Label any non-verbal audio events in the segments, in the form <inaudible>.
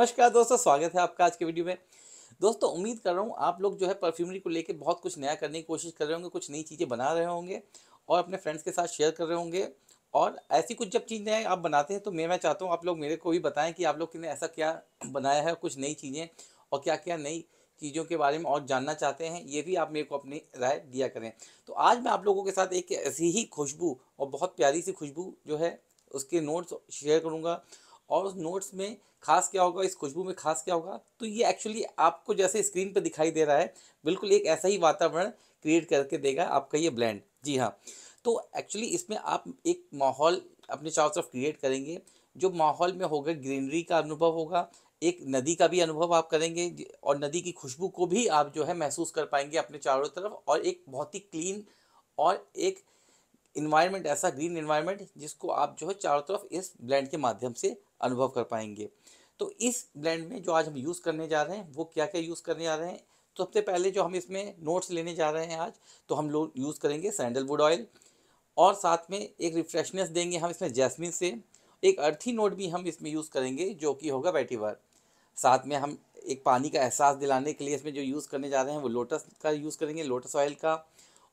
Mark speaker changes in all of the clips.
Speaker 1: नमस्कार दोस्तों स्वागत है आपका आज के वीडियो में दोस्तों उम्मीद कर रहा हूँ आप लोग जो है परफ्यूमरी को लेके बहुत कुछ नया करने की कोशिश कर रहे होंगे कुछ नई चीज़ें बना रहे होंगे और अपने फ्रेंड्स के साथ शेयर कर रहे होंगे और ऐसी कुछ जब चीज़ नया आप बनाते हैं तो मैं मैं चाहता हूँ आप लोग मेरे को भी बताएं कि आप लोग ने ऐसा क्या बनाया है कुछ नई चीज़ें और क्या क्या नई चीज़ों के बारे में और जानना चाहते हैं ये भी आप मेरे को अपनी राय दिया करें तो आज मैं आप लोगों के साथ एक ऐसी ही खुशबू और बहुत प्यारी सी खुशबू जो है उसके नोट्स शेयर करूँगा और उस नोट्स में खास क्या होगा इस खुशबू में खास क्या होगा तो ये एक्चुअली आपको जैसे स्क्रीन पर दिखाई दे रहा है बिल्कुल एक ऐसा ही वातावरण क्रिएट करके देगा आपका ये ब्लैंड जी हाँ तो एक्चुअली इसमें आप एक माहौल अपने चारों तरफ क्रिएट करेंगे जो माहौल में होगा ग्रीनरी का अनुभव होगा एक नदी का भी अनुभव आप करेंगे और नदी की खुशबू को भी आप जो है महसूस कर पाएंगे अपने चारों तरफ और एक बहुत ही क्लीन और एक इन्वायरमेंट ऐसा ग्रीन इन्वायरमेंट जिसको आप जो है चारों तरफ इस ब्लैंड के माध्यम से अनुभव कर पाएंगे तो इस ब्लैंड में जो आज हम यूज़ करने जा रहे हैं वो क्या क्या यूज़ करने जा रहे हैं तो सबसे पहले जो हम इसमें नोट्स लेने जा रहे हैं आज तो हम लोग यूज़ करेंगे सैंडलवुड ऑयल और साथ में एक रिफ्रेशनेस देंगे हम इसमें जैसमिन से एक अर्थी नोट भी हम इसमें यूज़ करेंगे जो कि होगा वेटिवर साथ में हम एक पानी का एहसास दिलाने के लिए इसमें जो यूज़ करने जा रहे हैं वो लोटस का यूज़ करेंगे लोटस ऑयल का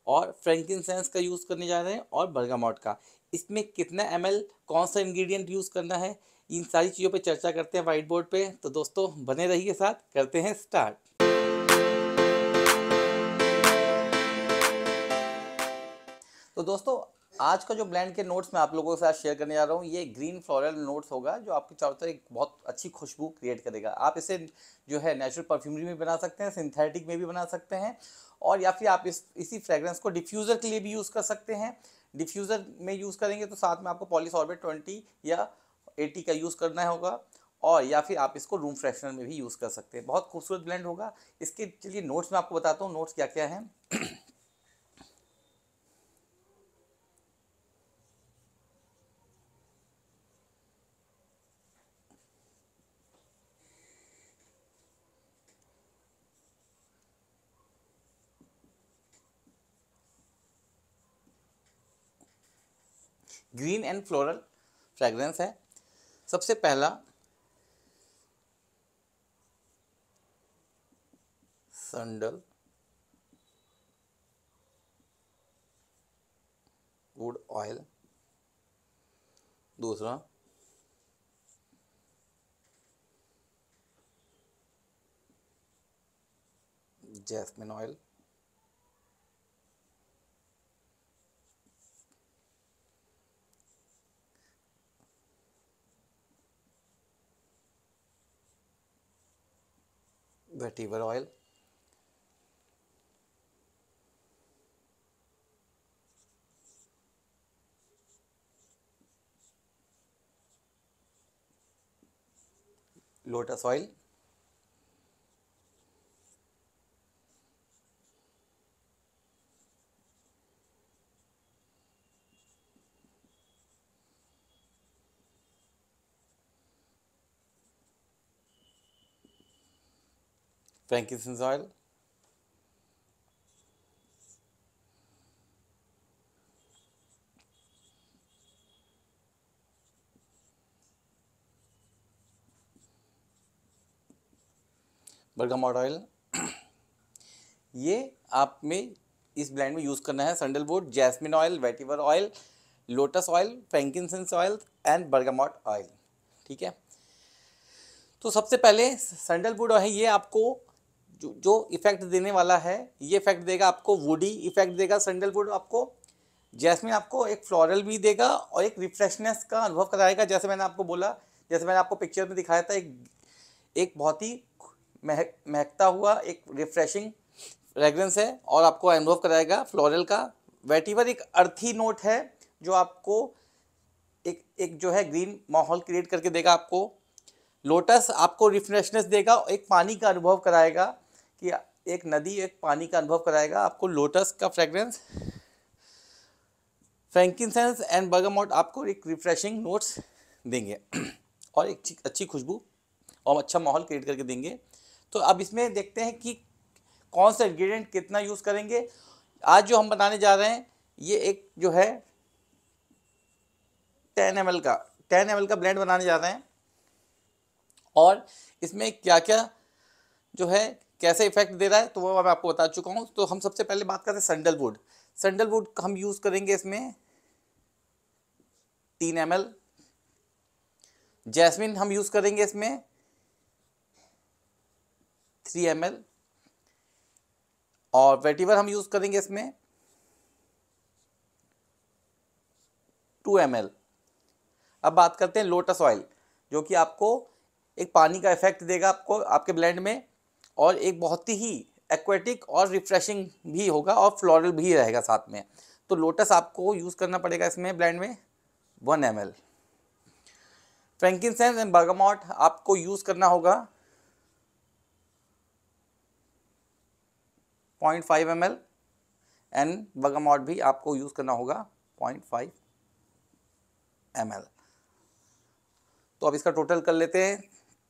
Speaker 1: और फ्रेंकिनसेंस का यूज़ करने जा रहे हैं और बर्गामॉट का इसमें कितना एम कौन सा इन्ग्रीडियंट यूज़ करना है इन सारी चीज़ों पर चर्चा करते हैं वाइट बोर्ड पर तो दोस्तों बने रहिए साथ करते हैं स्टार्ट तो दोस्तों आज का जो ब्लैंड के नोट्स मैं आप लोगों के साथ शेयर करने जा रहा हूँ ये ग्रीन फ्लोरल नोट्स होगा जो आपके चारों तरफ एक बहुत अच्छी खुशबू क्रिएट करेगा आप इसे जो है नेचुरल परफ्यूमरी में बना सकते हैं सिंथेटिक में भी बना सकते हैं और या फिर आप इस इसी फ्रेगरेंस को डिफ्यूज़र के लिए भी यूज़ कर सकते हैं डिफ्यूज़र में यूज़ करेंगे तो साथ में आपको पॉलिस ट्वेंटी या एटी का यूज़ करना होगा और या फिर आप इसको रूम फ्रेशनर में भी यूज़ कर सकते हैं बहुत खूबसूरत ब्लेंड होगा इसके चलिए नोट्स में आपको बताता हूँ नोट्स क्या क्या हैं ग्रीन एंड फ्लोरल फ्रेग्रेंस है सबसे पहला संडल वुड ऑयल दूसरा jasmine oil vetiver oil. lotus oil frankincense oil, bergamot <clears throat> oil ये आप में इस ब्लैंड में यूज़ करना है sandalwood jasmine oil vetiver oil lotus oil frankincense oil and bergamot oil ठीक है तो सबसे पहले सैंडलवुड है ये आपको जो इफेक्ट देने वाला है ये इफेक्ट देगा आपको वुडी इफेक्ट देगा सैंडलवुड आपको जैसमिन आपको एक फ्लोरल भी देगा और एक रिफ्रेशनेस का अनुभव कराएगा जैसे मैंने आपको बोला जैसे मैंने आपको पिक्चर में दिखाया था एक एक बहुत ही महक महकता हुआ एक रिफ्रेशिंग फ्रेगरेंस है और आपको अनुभव कराएगा फ्लोरल का वेटिवर एक अर्थी नोट है जो आपको एक एक जो है ग्रीन माहौल क्रिएट करके देगा आपको लोटस आपको रिफ्रेशनेस देगा एक पानी का अनुभव कराएगा कि एक नदी एक पानी का अनुभव कराएगा आपको लोटस का फ्रेग्रेंस फ्रेंकिनसेंस एंड बर्गमॉट आपको एक रिफ्रेशिंग नोट्स देंगे <clears throat> और एक अच्छी खुशबू और अच्छा माहौल क्रिएट करके देंगे तो अब इसमें देखते हैं कि कौन सा इन्ग्रीडियंट कितना यूज़ करेंगे आज जो हम बनाने जा रहे हैं ये एक जो है टेन एम का टेन एम का ब्लेंड बनाने जा रहे हैं और इसमें क्या क्या जो है कैसे इफेक्ट दे रहा है तो वो मैं आपको बता चुका हूँ तो हम सबसे पहले बात करते हैं सैंडलवुड सैंडलवुड हम यूज़ करेंगे इसमें तीन एम जैस्मिन हम यूज़ करेंगे इसमें थ्री एम और वेटिवर हम यूज़ करेंगे इसमें टू एम अब बात करते हैं लोटस ऑयल जो कि आपको एक पानी का इफेक्ट देगा आपको आपके ब्लेंड में और एक बहुत ही एक्वेटिक और रिफ्रेशिंग भी होगा और फ्लोरल भी रहेगा साथ में तो लोटस आपको यूज़ करना पड़ेगा इसमें ब्लैंड में one M L frankincense and bergamot आपको यूज़ करना होगा point five M L and bergamot भी आपको यूज़ करना होगा पॉइंट फाइव एम एल तो अब इसका टोटल कर लेते हैं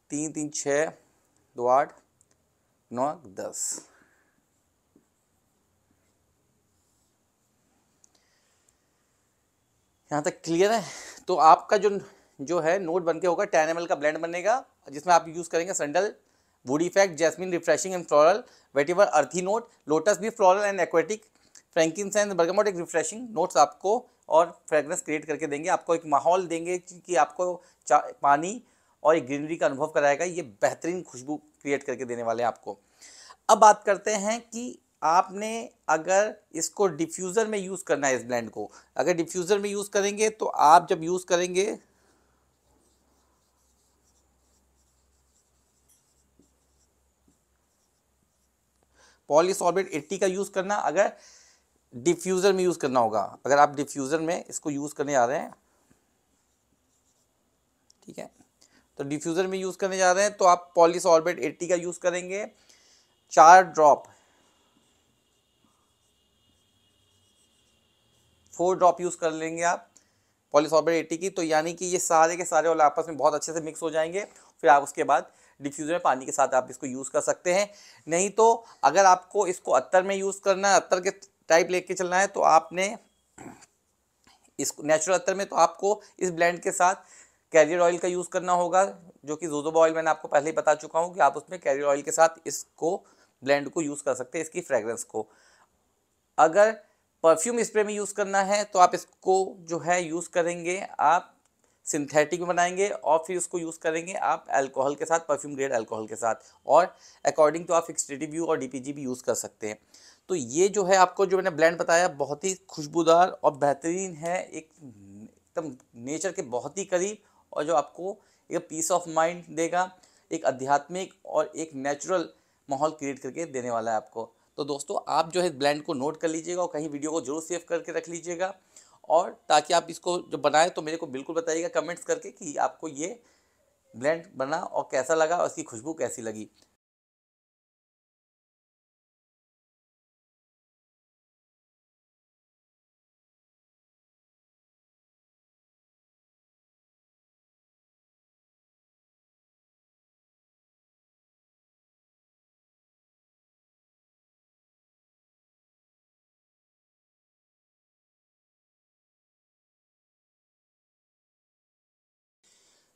Speaker 1: तीन तीन छः दो आठ नॉक दस यहां तक क्लियर है तो आपका जो जो है नोट बनके होगा टेन एम का ब्लेंड बनेगा जिसमें आप यूज़ करेंगे sandalwood effect jasmine refreshing and floral vetiver earthy note lotus भी floral and aquatic frankincense bergamot एक रिफ्रेशिंग नोट्स आपको और फ्रेग्रेंस क्रिएट करके देंगे आपको एक माहौल देंगे कि आपको पानी और ये ग्रीनरी का अनुभव कराएगा ये बेहतरीन खुशबू क्रिएट करके देने वाले हैं आपको अब बात करते हैं कि आपने अगर इसको डिफ्यूज़र में यूज़ करना है इस ब्लेंड को अगर डिफ्यूज़र में यूज़ करेंगे तो आप जब यूज़ करेंगे पॉलिस ऑर्बिट एट्टी का यूज़ करना अगर डिफ्यूज़र में यूज़ करना होगा अगर आप डिफ्यूज़र में इसको यूज़ करने आ रहे हैं ठीक है तो डिफ्यूज़र में यूज़ करने जा रहे हैं तो आप पॉलिस ऑर्बिट एट्टी का यूज़ करेंगे चार ड्रॉप फोर ड्रॉप यूज़ कर लेंगे आप पॉलिस ऑर्बिट एट्टी की तो यानी कि ये सारे के सारे वाले आपस में बहुत अच्छे से मिक्स हो जाएंगे फिर आप उसके बाद डिफ्यूज़र में पानी के साथ आप इसको यूज़ कर सकते हैं नहीं तो अगर आपको इसको अत्तर में यूज़ करना है अत्तर के टाइप लेके चलना है तो आपने इसको नेचुरल अत्तर में तो आपको इस ब्लेंड के साथ कैरियर ऑयल का यूज़ करना होगा जो कि जोजोबा ऑयल मैंने आपको पहले ही बता चुका हूँ कि आप उसमें कैरियर ऑयल के साथ इसको ब्लेंड को यूज़ कर सकते हैं इसकी फ्रेगरेंस को अगर परफ्यूम स्प्रे में यूज़ करना है तो आप इसको जो है यूज़ करेंगे आप सिंथेटिक में बनाएंगे और फिर उसको यूज़ करेंगे आप अल्कोहल के साथ परफ्यूम ग्रेड अल्कोहल के साथ और अकॉर्डिंग टू आप एक्सटेटिव व्यू और डी भी यूज़ कर सकते हैं तो ये जो है आपको जो मैंने ब्लेंड बताया बहुत ही खुशबूदार और बेहतरीन है एकदम नेचर के बहुत ही करीब और जो आपको एक पीस ऑफ माइंड देगा एक आध्यात्मिक और एक नेचुरल माहौल क्रिएट करके देने वाला है आपको तो दोस्तों आप जो है ब्लैंड को नोट कर लीजिएगा और कहीं वीडियो को जरूर सेव करके रख लीजिएगा और ताकि आप इसको जब बनाएं तो मेरे को बिल्कुल बताइएगा कमेंट्स करके कि आपको ये ब्लेंड बना और कैसा लगा और इसकी खुशबू कैसी लगी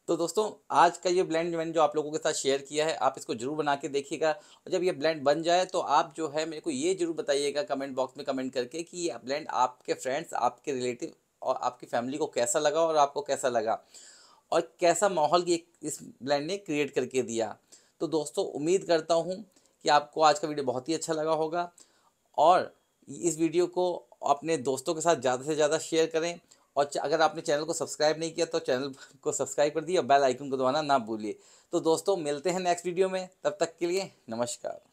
Speaker 1: तो दोस्तों आज का ये ब्लेंड मैंने जो आप लोगों के साथ शेयर किया है आप इसको जरूर बना के देखिएगा और जब ये ब्लेंड बन जाए तो आप जो है मेरे को ये जरूर बताइएगा कमेंट बॉक्स में कमेंट करके कि ये ब्लेंड आपके फ्रेंड्स आपके रिलेटिव और आपकी फैमिली को कैसा लगा और आपको कैसा लगा और कैसा माहौल ये इस ब्लैंड ने क्रिएट करके दिया तो दोस्तों उम्मीद करता हूँ कि आपको आज का वीडियो बहुत ही अच्छा लगा होगा और इस वीडियो को अपने दोस्तों के साथ ज़्यादा से ज़्यादा शेयर करें और अगर आपने चैनल को सब्सक्राइब नहीं किया तो चैनल <laughs> को सब्सक्राइब कर दिए और बेल आइकन को दबाना ना भूलिए तो दोस्तों मिलते हैं नेक्स्ट वीडियो में तब तक के लिए नमस्कार